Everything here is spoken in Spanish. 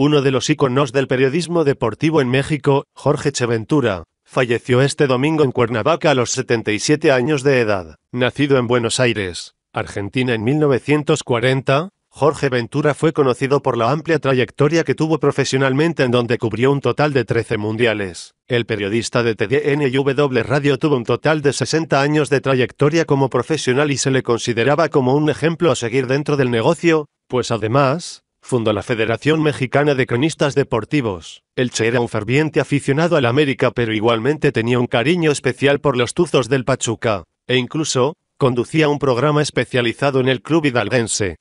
Uno de los íconos del periodismo deportivo en México, Jorge Cheventura, falleció este domingo en Cuernavaca a los 77 años de edad. Nacido en Buenos Aires, Argentina en 1940, Jorge Ventura fue conocido por la amplia trayectoria que tuvo profesionalmente en donde cubrió un total de 13 mundiales. El periodista de TDN y W Radio tuvo un total de 60 años de trayectoria como profesional y se le consideraba como un ejemplo a seguir dentro del negocio, pues además, fundó la Federación Mexicana de Cronistas Deportivos. Elche era un ferviente aficionado al América pero igualmente tenía un cariño especial por los Tuzos del Pachuca, e incluso, conducía un programa especializado en el club hidalguense.